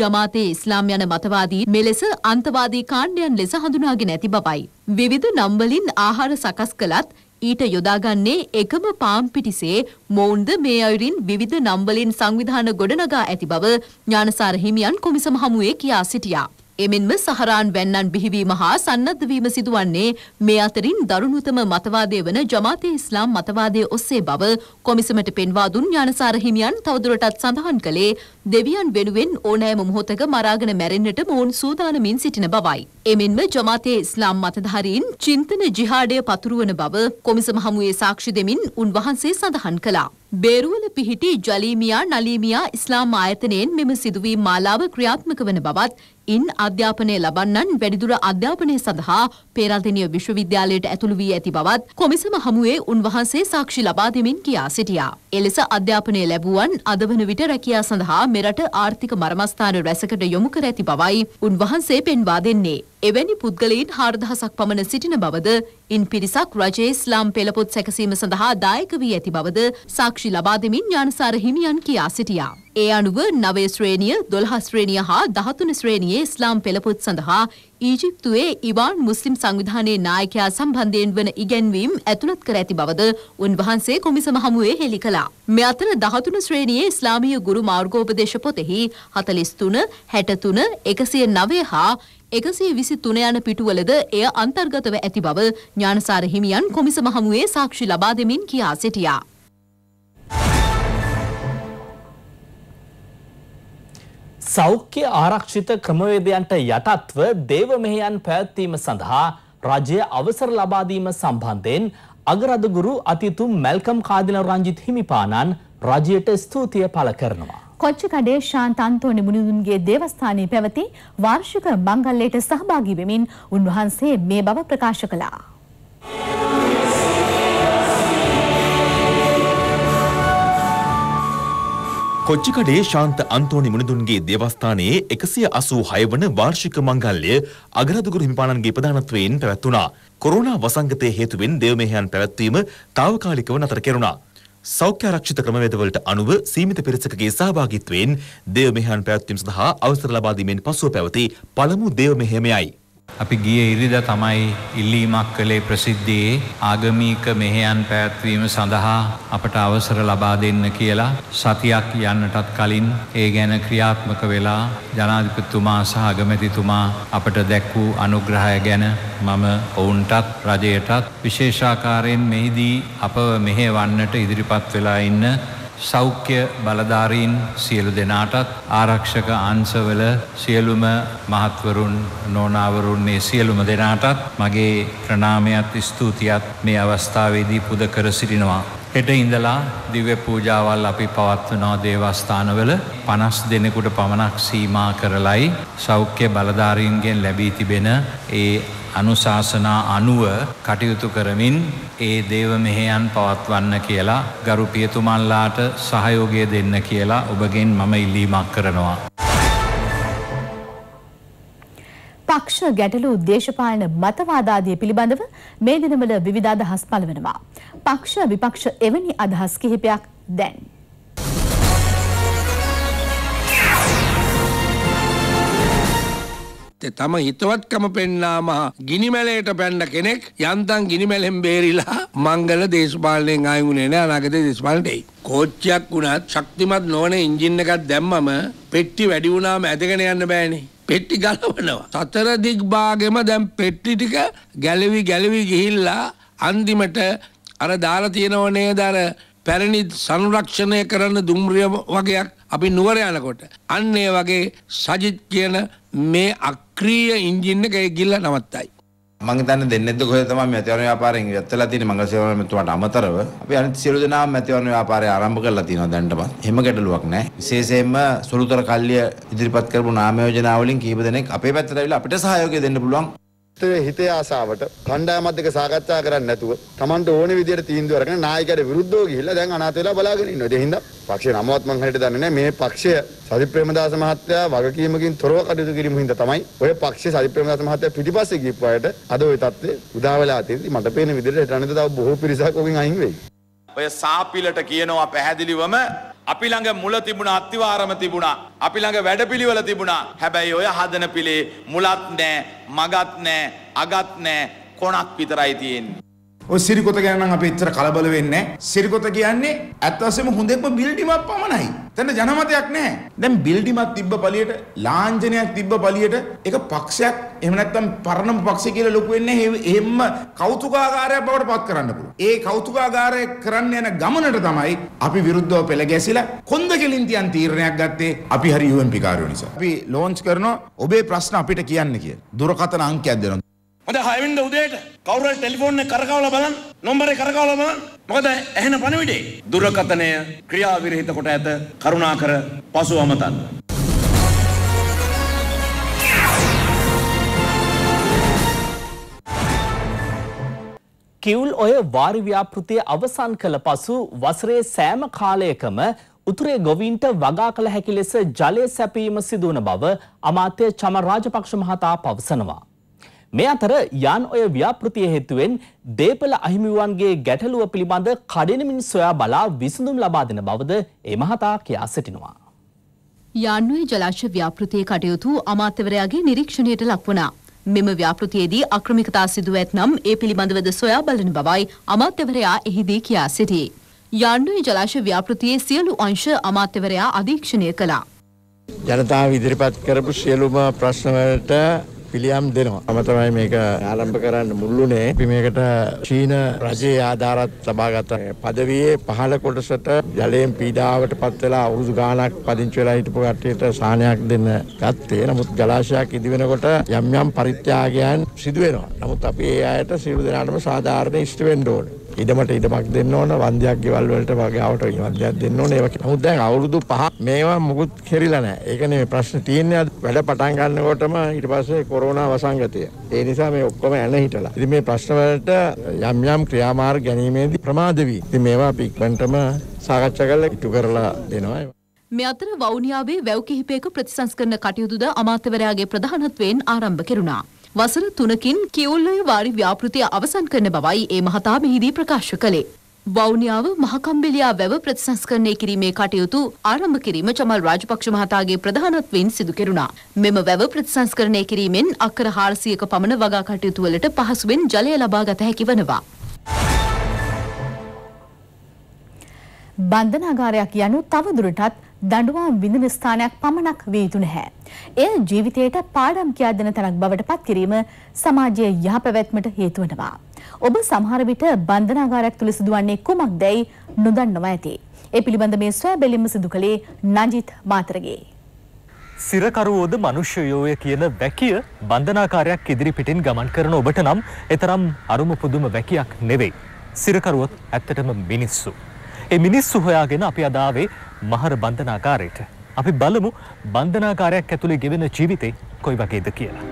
ජමාතේ ඉස්ලාම් යන මතවාදී මෙලෙස අන්තවාදී කාණ්ඩයන් ලෙස හඳුනාගෙන ඇති බවයි. විවිධ නම්වලින් ආහාර සකස් කළත් ඊට යොදාගන්නේ එකම පාම් පිටිසේ මොවුන්ද මේ අයුරින් විවිධ නම්වලින් සංවිධාන ගොඩනගා ඇති බව ඥානසාර හිමියන් කොමිසම හමුවේ කියා සිටියා. එමෙන්ම සහරාන් වැන්නන් බිහිවීම හා සන්නද්ධවීම සිදුවන්නේ මේ අතරින් දරුණුතම මතවාදය වන ජමාතය ඉස්ලාම් මතවාදය ඔස්සේ බව කොමිසමට පෙන්වා දුන් ඥානසාර හිමියන් තවදුරටත් සඳහන් කළේ දෙවියන් වෙනුවෙන් ඕනෑම මොහොතක මරාගෙන මැරෙන්නට මොවුන් සූදානමින් සිටින බවයි. එමෙන්ම ජමාතයේ ඉස්ලාම් මතධාරීන් චින්තන ජිහාඩය පතුරුවන බව කොමිසම හමුවේ සාක්ෂි දෙමින් උන්වහන්සේ සඳහන් කළා. බේරුවල පිහිටි ජලීමියා නලීමියා ඉස්ලාම් ආයතනයෙන් මෙම සිදුවීම් මාලාව ක්‍රියාත්මක වන බවත් ඉන් අධ්‍යාපනය ලබන්නන් වැඩිදුර අධ්‍යාපනය සඳහා පේරාදෙනිය විශ්වවිද්‍යාලයට ඇතුළු වී ඇති බවත් කොමිසම හමුවේ උන්වහන්සේ සාක්ෂි ලබා දෙමින් කියා සිටියා. එලෙස අධ්‍යාපනය ලැබුවන් අද වන විට රැකියා සඳහා මෙරට ආර්ථික මර්මස්ථාන රැසකට යොමු කර ඇති බවයි උන්වහන්සේ පෙන්වා දෙන්නේ. එවැනි පුද්ගලයින් හාරදහසක් පමණ සිටින බවද ඉන් පිරිසක් රජයේ ස්ලාම් පෙළපොත් සැකසීම සඳහා දායක වී ඇති බවද සාක්ෂි ලබා දෙමින් ඥානසාර හිමියන් කියා සිටියා. ඒ අනුව නවය ශ්‍රේණිය දොළහ ශ්‍රේණිය හා දහතුන ශ්‍රේණියේ ස්ලාම් පෙළපොත් සඳහා ඊජිප්තුවේ ඉවාන් මුස්ලිම් සංවිධානයේ නායකයා සම්බන්ධයෙන් වන ඉගැන්වීම් ඇතුළත් කර ඇති බවද උන්වහන්සේ කොමිසම හමුවේ හෙළි කළා. මෙ අතර දහතුන ශ්‍රේණියේ ඉස්ලාමීය ගුරු මාර්ගෝපදේශ පොතෙහි හතලිස් තුන හැටතුන එකසිය නවය හා එකසේ විසි තුන යන පිටුවලද එය අන්තර්ගතව ඇති බව ඥානසාර හිමියන් කොමිසම හමුවේ සාක්ෂි ලබා දෙමින් කියා සිටියා. සෞඛ්‍ය ආරක්ෂිත ක්‍රමවේදයන්ට යටත්ව දේව මෙහෙයන් පැවැත්වීම සඳහා රජය අවසර ලබාදීම සම්බන්ධයෙන් අගරදගුරු අතිතුම් මැල්කම් කාදිල රංජිත් හිමිපාණන් රජයට ස්තුතිය පළ කරනවා. කොච්චකඩේ ශාන්ත අන්තෝනි මුනිදුන්ගේ දේවස්ථානයේ පැවති වාර්ෂික මංගල්‍යයට සහභාගී වෙමින් උන්වහන්සේ මේ බව ප්‍රකාශ කළා. කොච්චිකඩේ ශාන්ත අන්තෝනි මුනිදුන්ගේ දේවස්ථානයේ 186 වන වාර්ෂික මංගල්‍ය අගරදුගුරු හිමිපාණන්ගේ ප්‍රධානත්වයෙන් පැවැත්වුණා. කොරෝනා වසංගතය හේතුවෙන් දේවමෙහෙයන් පැවැත්වීම తాවකාලිකව නතර කෙරුණා. සෞඛ්‍යාරක්ෂිත ක්‍රමවේදවලට අනුව සීමිත පිරිසකගේ සහභාගිත්වයෙන් දේව මෙහෙයන් පැවැත්වීම සඳහා අවසර ලබා දීමෙන් පසුව පැවති පළමු දේව මෙහෙයමයි. අපි ගිය ඉරිදා තමයි ඉල්ලීමක් කළේ ප්‍රසිද්ධියේ ආගමික මෙහෙයන් පැවැත්වීම සඳහා අපට අවසර ලබා දෙන්න කියලා සතියක් යන්නටත් කලින් ඒ ගැන ක්‍රියාත්මක වෙලා ජනාධිපතිතුමා සහ අගමැතිතුමා අපට දැක්වූ අනුග්‍රහය ගැන මම ඔවුන්ටත් රජයටත් විශේෂාකාරයෙන් මෙහිදී අපව මෙහෙවන්නට ඉදිරිපත් වෙලා ඉන්න සෞඛ්‍ය බලධාරීන් සියලු දෙනාටත් ආරක්ෂක අංශවල සියලුම මහත්වරුන් නෝනාවරුන් මේ සියලුම දෙනාටත් මගේ ප්‍රණාමයත් ස්තුතියත් මේ අවස්ථාවේදී පුද කර සිටිනවා. හෙට ඉඳලා දිව්‍ය පූජාවල් අපි පවත්වනවා දේවස්ථානවල පනස් දෙනෙකුට පමණක් සීමා කරලයි සෞඛ්‍ය බලධාරීන්ගෙන් ලැබී තිබෙන ඒ අනුශාසනා අනුව කටයුතු කරමින් ඒ දේව මෙහෙයන් පවත්වන්න කියලා ගරු පියතුමන්ලාට සහයෝගය දෙන්න කියලා ඔබගෙන් මම ඉල්ලීමක් කරනවා. පක්ෂ ගැටලු දේශපාලන මතවාදාදිය පිළිබඳව මේ දිනවල විවිධ අදහස් පළ වෙනවා. පක්ෂ විපක්ෂ එවැනි අදහස් කිහිපයක් දැන්. ගත්තේ තම හිතවත්කම පෙන්නාම ගිනිමැලයට පැන්න කෙනෙක් යන්තම් ගිනිමැලෙන් බේරිලා මංගල දේශපාලනයෙන් ආයි උනේ නෑ අනාගත දේශපාලනට එයි. කෝච්චියක් වුණත් ශක්තිමත් නොවන එන්ජින් එකක් දැම්මම පෙට්ටි වැඩි වුණාම ඇදගෙන යන්න බෑනේ. පෙට්ටි ගලවනවා. සතර දිග් භාගෙම දැන් පෙට්ටි ටික ගැලවි ගැලවි ගිහිල්ලා අන්තිමට අර දාලා තියෙනව නේද අර පැරණි සංරක්ෂණය කරන දුම්රිය වගේක් අපි නුවර යනකොට අන්න ඒ වගේ සජිත් කියන මේ අක්‍රීය ඉන්ජින් එක ගිල්ල නවත්තයි. මං හිතන්නේ දෙන්නේ නැද්ද කොහෙද තමයි මැතිවරණ ව්‍යාපාරයෙන් ඉවත් වෙලා තියෙන්නේ මංගල සේවාවෙතුමාට අමතරව අපි අනිත් සියලු දෙනාම මැතිවරණ ව්‍යාපාරය ආරම්භ කරලා තියෙනවා දැනටමත්. එහෙම ගැටලුවක් නැහැ. විශේෂයෙන්ම සුළුතර කල්ලිය ඉදිරිපත් කරපු නාම යෝජනා වලින් කීප දෙනෙක් අපේ පැත්තට ඇවිල්ලා අපිට සහයෝගය දෙන්න පුළුවන්. තේ හිතේ ආසාවට කණ්ඩායමත් එක්ක සාකච්ඡා කරන්නේ නැතුව Tamanට ඕනේ විදියට තීන්දුව අරගෙන නායකයාට විරුද්ධව ගිහිල්ලා දැන් අනාථ වෙලා බලාගෙන ඉන්නවා. ඒ හින්දා පක්ෂේ නමවත් මම හරියට දන්නේ නැහැ. මේ පක්ෂය සජිත් ප්‍රේමදාස මහත්තයා වගකීමකින් තොරව කටයුතු කිරීම හින්දා තමයි ඔය පක්ෂේ සජිත් ප්‍රේමදාස මහත්තයා පිටිපස්සේ ගිහින් අයට අද ওই තත්ත්වේ උදා වෙලා තියෙද්දි මට පේන විදියට හිටන්නේ තව බොහෝ පිරිසක් ඔකින් අයින් වෙයි. ඔය සාපිලට කියනවා පැහැදිලිවම අපි ළඟ මුල තිබුණා අත්තිවාරම තිබුණා. අපි ළඟ වැඩපිළිවෙල තිබුණා. හැබැයි ඔය හදන පිළේ මුලත් නෑ, මගත් නෑ, අගත් නෑ, කොණක් විතරයි තියෙන්නේ. ඔය සිරිකොත ගැන නම් අපි එච්චර කලබල වෙන්නේ නැහැ. සිරිකොත කියන්නේ ඇත්ත වශයෙන්ම හොඳෙක්ම බිල්ඩිමක් පමණයි. එතන ජනමතයක් නැහැ. දැන් බිල්ඩිමක් තිබ්බ පළියට ලාංඡනයක් තිබ්බ පළියට ඒක පක්ෂයක් එහෙම නැත්නම් පරණම පක්ෂය කියලා ලොකු වෙන්නේ එහෙම්ම කෞතුකාගාරයක් බවට පත් කරන්න පුළුවන්. ඒ කෞතුකාගාරය කරන්න යන ගමනට තමයි අපි විරුද්ධව පෙළ ගැසිලා කොන්ද කෙලින් තියන් තීරණයක් ගත්තේ අපි හරි UNP කාර්යෝ නිසා. අපි ලොන්ච් කරනවා ඔබේ ප්‍රශ්න අපිට කියන්න කියලා. දුරකථන අංකයක් දෙනවා. අද 6 වෙනිදා උදේට කවුරු හරි ටෙලිෆෝන් එක කරකවලා බලන්න නම්බරේ කරකවලා බලන්න මොකද ඇහෙන පණිවිඩේ දුරකථනය ක්‍රියා විරහිත කොට ඇත කරුණාකර පසු අමතන්න කිවුල් ඔය වාරි ව්‍යාපෘතිය අවසන් කළ පසු වසරේ සෑම කාලයකම උතුරේ ගොවීන්ට වගා කළ හැකි ලෙස ජලය සැපීම සිදුවන බව අමාත්‍ය චමර් රාජපක්ෂ මහතා පවසනවා. මේ අතර යාන් ඔය ව්‍යාපෘතිය හේතුවෙන් දේපල අහිමිවන්ගේ ගැටලුව පිළිබඳ කඩිනමින් සොයා බලා විසඳුම් ලබා දෙන බවද ඒ මහතා කියා සිටිනවා. යාන්නුවේ ජලාශ ව්‍යාපෘතියේ කටයුතු අමාත්‍යවරයාගේ නිරීක්ෂණයට ලක් වුණා. මෙම ව්‍යාපෘතියේදී අක්‍රමිකතා සිදුව ඇතනම් ඒ පිළිබඳවද සොයා බලන බවයි අමාත්‍යවරයා එහිදී කියා සිටියේ. යාන්නුවේ ජලාශ ව්‍යාපෘතියේ සියලු අංශ අමාත්‍යවරයා අධීක්ෂණය කළා. ජනතාව ඉදිරිපත් කරපු සියලුම ප්‍රශ්නවලට පිළියම් දෙනවා. මම තමයි මේක ආරම්භ කරන්න මුල්ලුනේ. අපි මේකට චීන රජයේ ආධාරත් ලබාගත පදවියේ පහළ කොටසට ජලයෙන් පීඩාවට පත් වෙලා අවුරුදු ගාණක් පදිංචි වෙලා හිටපු කට්ටියට සාහනයක් දෙන්න ගත්තේ. නමුත් ජලාශයක් ඉදි වෙනකොට යම් යම් පරිත්‍යාගයන් සිදු වෙනවා. නමුත් අපි ඒ අයට සියලු දෙනාටම සාධාරණ ඉෂ්ට වෙන්න ඕනේ. ඉඩමට ඉඩමක් දෙන්න ඕන වන්දයක් ගෙවල් වලට වගාවට වන්දයක් දෙන්න ඕන ඒක නමුත් දැන් අවුරුදු පහක් මේවා මුකුත් කෙරිලා නැහැ ඒක නෙමෙයි ප්‍රශ්න තියෙන්නේ වැඩ පටන් ගන්නකොටම ඊට පස්සේ කොරෝනා වසංගතය ඒ නිසා මේ ඔක්කොම ඇන හිටලා ඉතින් මේ ප්‍රශ්න වලට යම් යම් ක්‍රියාමාර්ග ගැනීමේදී ප්‍රමාද වී ඉතින් මේවා අපි ඉක්මනටම සාකච්ඡා කරලා ඉටු කරලා දෙනවා මේ අතර වවුනියාවේ වැව් කිහිපයක ප්‍රතිසංස්කරණ කටයුතුද අමාත්‍යවරයාගේ ප්‍රධානත්වයෙන් ආරම්භ කෙරුණා. වසර තුනකින් කිවුල්ලය වාරි ව්‍යාපෘතිය අවසන් කරන බවයි ඒ මහතා මෙහිදී ප්‍රකාශ කළේ. වෞනියාව මහකම්බිලියා වැව ප්‍රතිසංස්කරණය කිරීමේ කටයුතු ආරම්භ කිරීම චමල් රාජපක්ෂ මහතාගේ ප්‍රධානත්වයෙන් සිදු කෙරුණා. මෙම වැව ප්‍රතිසංස්කරණය කිරීමෙන් අක්කර 400ක පමණ වගා කටයුතු වලට පහසුවෙන් ජලය ලබා ගත හැකි වනවා. බන්ධනාගාරයක් යනු තවදුරටත් දඬුවම් විඳින ස්ථානයක් පමණක් විය යුතු නැහැ. එය ජීවිතයට පාඩම් කියා දෙන තැනක් බවට පත් කිරීම සමාජයේ යහපැවැත්මට හේතු වෙනවා. ඔබ සමහර විට බන්ධනාගාරයක් තුල සිදුවන්නේ කුමක්දයි නොදන්නවා ඇති. ඒ පිළිබඳ මේ සොයබැලීම සිදු කළේ නජිත් මාතරගේ. සිරකරුවෝද මනුෂ්‍යයෝය කියන වැකිය බන්ධනාකාරයක් ඉදිරිපිටින් ගමන් කරන ඔබට නම් එතරම් අරුම පුදුම වැකියක් නෙවෙයි. සිරකරුවොත් ඇත්තටම මිනිස්සු. ඒ මිනිස්සු හොයාගෙන අපි අදාවේ මහර බන්ධනාකාරයට. අපි බලමු බන්ධනාකාරයක් ඇතුළේ ගෙවෙන ජීවිතේ කොයි වගේද කියලා.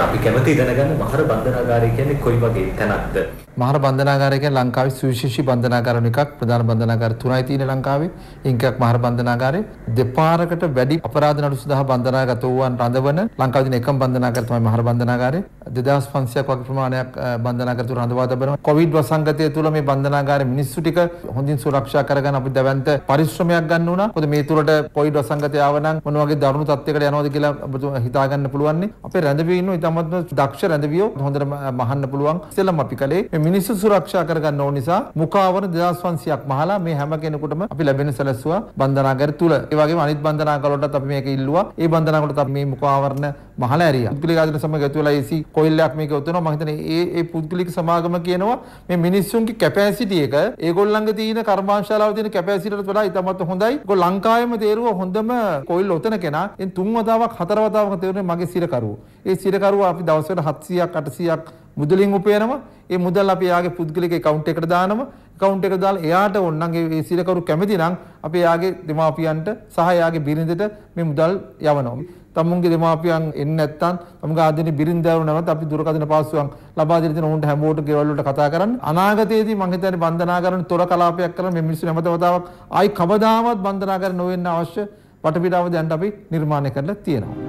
ඉතින් අපි කැමති ඉගෙන ගන්න මහර බන්ධනාගාරය කියන්නේ කොයි වගේ තැනක්ද? මහර බන්ධනාගාරය කියන්නේ ලංකාවේ සුවිශේෂී බන්ධනාගාරණ එකක් ප්‍රධාන බන්ධනාගාර තුනයි තියෙන ලංකාවේ. ඉන්කක් මහර බන්ධනාගාරේ දෙපාරකට වැඩි අපරාධ නඩු සඳහා බන්ධනාගත වූවන් රඳවන ලංකාවේ තියෙන එකම බන්ධනාගාරය තමයි මහර බන්ධනාගාරය. 2500ක් වගේ ප්‍රමාණයක් බන්ධනාගාර තුර රඳවා තබනවා. කොවිඩ් වසංගතය තුළ මේ බන්ධනාගාරේ මිනිස්සු ටික හොඳින් සුරක්ෂා කරගන්න අපි දැවැන්ත පරිශ්‍රමයක් ගන්න උනා. මොකද මේ තුරට කොවිඩ් වසංගතය ආව නම් මොන වගේ දරුණු තත්යකට යනවද කියලා හිතාගන්න පුළුවන්. අපේ රැඳවී ඉන්න තමත්ම දක්ෂ රැඳවියෝ හොඳට මහන්න පුළුවන්. ඉතින්ම අපි කලේ මේ මිනිස්සු සුරක්ෂා කරගන්න ඕන නිසා මුඛාවර 2500ක් මහලා මේ හැම කෙනෙකුටම අපි ලැබෙන සැලසුව බන්ධනාගාර තුල. ඒ වගේම අනිත් බන්ධනාගාරවලටත් අපි මේක ඉල්ලුවා. ඒ බන්ධනාගාරවලට අපි මේ මුඛාවරණ මහලා ඇරියා. පුද්ගලික ආයතන සමග ඇතු වෙලා ඒසි කොයිල්ලක් මේක උතුනවා. මම හිතන්නේ ඒ ඒ පුද්ගලික සමාගම කියනවා මේ මිනිස්සුන්ගේ කැපැසිටි එක ඒගොල්ලන්ගේ තියෙන කර්මාන්ශාලාව තියෙන කැපැසිටියට වඩා ඉතාමත් හොඳයි. ඒක ලංකාවේම තේරුව හොඳම කොයිල් ඔතන කෙනා. එන් තුන් වතාවක් හතර වතාවක් තේරුනේ මගේ සිරකරුවෝ. ඒ සිරකරුවෝ ඒවා අපි දවසකට 700ක් 800ක් මුදලින් උපයනවා. ඒ මුදල් අපි එයාගේ පුද්ගලික account එකට දානවා. account එකට දාලා එයාට ඕනනම් ඒ සීලකරු කැමති නම් අපි එයාගේ දෙමාපියන්ට සහ එයාගේ බිරිඳට මේ මුදල් යවනවා. තමුන්ගේ දෙමාපියන් එන්නේ නැත්නම් තමුන්ගේ ආදිනේ බිරිඳව නැවත් අපි දුරකථන පාසුවක් ලබා දෙන උන්ට හැමෝටම ගෙවල් වලට කතා කරන්න. අනාගතයේදී මං හිතන්නේ බන්ධනාකරණ තොර කලාපයක් කරලා මේ මිනිස්සු නැවතවතාවක් ආයි කවදාවත් බන්ධනාකරණ නොවෙන්න අවශ්‍ය වටපිටාව දැන් අපි නිර්මාණය කරලා තියෙනවා.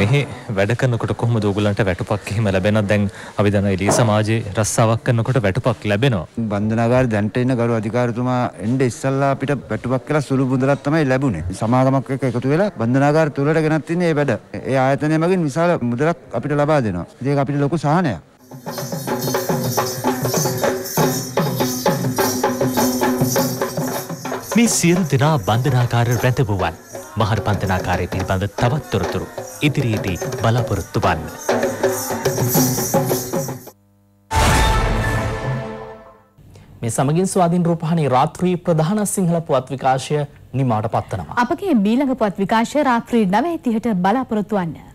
මෙහි වැඩ කරනකොට කොහොමද ඔයගලන්ට වැටුපක් එහෙම ලැබෙනවද දැන් අපි දන්නා එළිය සමාජයේ රස්සාවක් කරනකොට වැටුපක් ලැබෙනවා බන්ධනාගාර දැන්ට ඉන්න ගරු අධිකාරතුමා එnde ඉස්සල්ලා අපිට වැටුපක් කියලා සුළු මුදලක් තමයි ලැබුණේ සමාගමක් එක්ක එකතු වෙලා බන්ධනාගාර තුලට ගෙනත් ඉන්නේ මේ වැඩ ඒ ආයතනය මගින් විශාල මුදලක් අපිට ලබා දෙනවා ඒක අපිට ලොකු සහනයක් මේ සියලු දෙනා බන්ධනාකාර රැඳවුවන් මහර පන්තනාකාරය පිළිබඳ තවත් තොරතුරු ඉදිරියේදී බලාපොරොත්තු වන්න. මේ සමගින් ස්වාධීන් රූපහානි රාත්‍රී ප්‍රධාන සිංහල පුවත් විකාශය නිමාට පත්වනවා. අපගේ මීළඟ පුවත් විකාශය රාත්‍රී 9:30ට බලාපොරොත්තු වන්න.